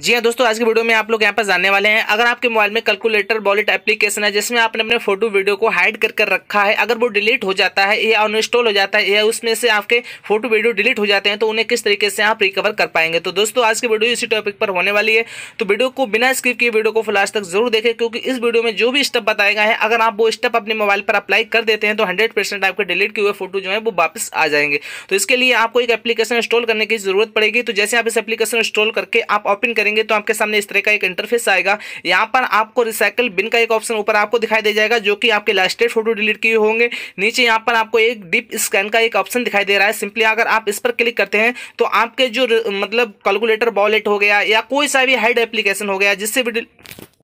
जी हाँ दोस्तों आज की वीडियो में आप लोग यहाँ पर जानने वाले हैं अगर आपके मोबाइल में कैलकुलेटर वॉलेट एप्लीकेशन है जिसमें आपने अपने फोटो वीडियो को हाइड कर कर रखा है अगर वो डिलीट हो जाता है या अनइंस्टॉल हो जाता है या उसमें से आपके फोटो वीडियो डिलीट हो जाते हैं तो उन्हें किस तरीके से आप रिकवर कर पाएंगे तो दोस्तों आज की वीडियो इसी टॉपिक पर होने वाली है तो वीडियो को बिना स्क्रिप किए वीडियो को फिलहाल तक जरूर देखें क्योंकि इस वीडियो में जो भी स्टेप बताया गया है अगर आप वो स्टेप अपने मोबाइल पर अप्लाई कर देते हैं तो हंड्रेड आपके डिलीट किए हुए फोटो जो है वो वापस आ जाएंगे तो इसके लिए आपको एक एप्लीकेशन इंस्टॉल करने की जरूरत पड़ेगी तो जैसे आप इस एप्लीकेशन इंस्टॉल करके आप ओपन करेंगे तो आपके सामने इस तरह का एक इंटरफेस आएगा यहाँ पर आपको रिसाइकल बिन का एक ऑप्शन ऊपर आपको दिखाई दे जाएगा जो कि आपके लास्टेड फोटो डिलीट किए होंगे नीचे यहाँ पर आपको एक डीप स्कैन का एक ऑप्शन दिखाई दे रहा है सिंपली अगर आप इस पर क्लिक करते हैं तो आपके जो मतलब कैलकुलेटर वॉलेट हो गया या कोई सा भी हेड एप्लीकेशन हो गया जिससे भी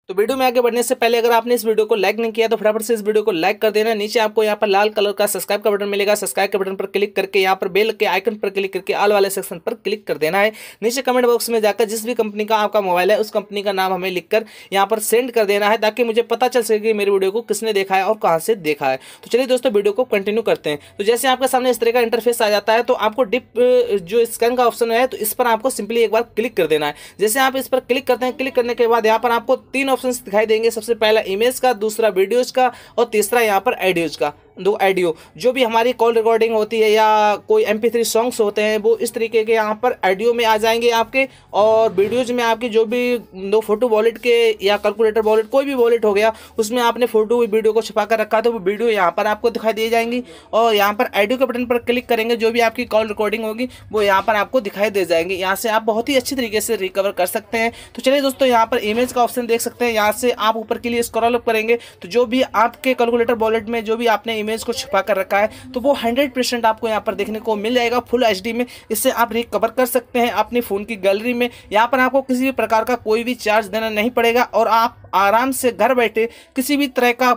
तो वीडियो में आगे बढ़ने से पहले अगर आपने इस वीडियो को लाइक नहीं किया तो फटाफट से इस वीडियो को लाइक कर देना नीचे आपको यहाँ पर लाल कलर का सब्सक्राइब का बटन मिलेगा सब्सक्राइब के बटन पर क्लिक करके यहाँ पर बेल के आइकन पर क्लिक करके आल वाले सेक्शन पर क्लिक कर देना है नीचे कमेंट बॉक्स में जाकर जिस भी कंपनी का आपका मोबाइल है उस कंपनी का नाम हमें लिखकर यहाँ पर सेंड कर देना है ताकि मुझे पता चल सके कि मेरी वीडियो को किसने देखा है और कहाँ से देखा है तो चलिए दोस्तों वीडियो को कंटिन्यू करते हैं तो जैसे आपके सामने इस तरह का इंटरफेस आ जाता है तो आपको डिप जो स्कैन का ऑप्शन है तो इस पर आपको सिंपली एक बार क्लिक कर देना है जैसे आप इस पर क्लिक करते हैं क्लिक करने के बाद यहाँ पर आपको तीन ऑप्शन दिखाई देंगे सबसे पहला इमेज का दूसरा वीडियोज का और तीसरा यहाँ पर एडियोज का दो ऑडियो जो भी हमारी कॉल रिकॉर्डिंग होती है या कोई एम पी थ्री सॉन्ग्स होते हैं वो इस तरीके के यहाँ पर ऑडियो में आ जाएंगे आपके और वीडियोज़ में आपकी जो भी दो फोटो वॉलेट के या कैलकुलेटर वॉलेट कोई भी वॉलेट हो गया उसमें आपने फोटो वीडियो को छुपा कर रखा तो वो वीडियो यहाँ पर आपको दिखाई दी जाएंगी और यहाँ पर ऑडियो के बटन पर क्लिक करेंगे जो भी आपकी कॉल रिकॉर्डिंग होगी वो यहाँ पर आपको दिखाई दे जाएंगे यहाँ से आप बहुत ही अच्छी तरीके से रिकवर कर सकते हैं तो चलिए दोस्तों यहाँ पर इमेज का ऑप्शन देख सकते हैं यहाँ से आप ऊपर के लिए स्क्रॉल अप करेंगे तो जो भी आपके कैलकुलेटर वॉलेट में जो भी आपने इमेज को छुपा कर रखा है तो वो हंड्रेड परसेंट आपको यहाँ पर देखने को मिल जाएगा फुल एच में इससे आप रिकवर कर सकते हैं अपने फ़ोन की गैलरी में यहाँ पर आपको किसी भी प्रकार का कोई भी चार्ज देना नहीं पड़ेगा और आप आराम से घर बैठे किसी भी तरह का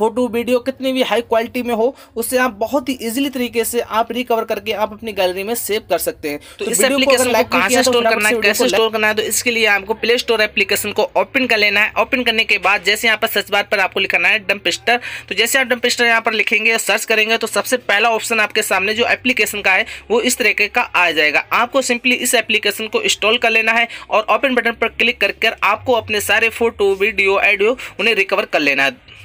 फोटो वीडियो कितनी भी हाई क्वालिटी में हो उससे आप बहुत ही इजीली तरीके से आप रिकवर करके आप अपनी गैलरी में सेव कर सकते हैं तो, तो इस एप्लीकेशन को कहाँ से स्टोर तो करना है कैसे स्टोर करना है तो इसके लिए आपको प्ले स्टोर एप्लीकेशन को ओपन कर लेना है ओपन करने के बाद जैसे यहाँ पर सर्च बार पर आपको लिखना है डम्पिस्टर तो जैसे आप डम्पिस्टर यहाँ पर लिखेंगे सर्च करेंगे तो सबसे पहला ऑप्शन आपके सामने जो एप्लीकेशन का है वो इस तरीके का आ जाएगा आपको सिंपली इस एप्लीकेशन को इंस्टॉल कर लेना है और ओपन बटन पर क्लिक कर आपको अपने सारे फोटो वीडियो ऑडियो उन्हें रिकवर कर लेना है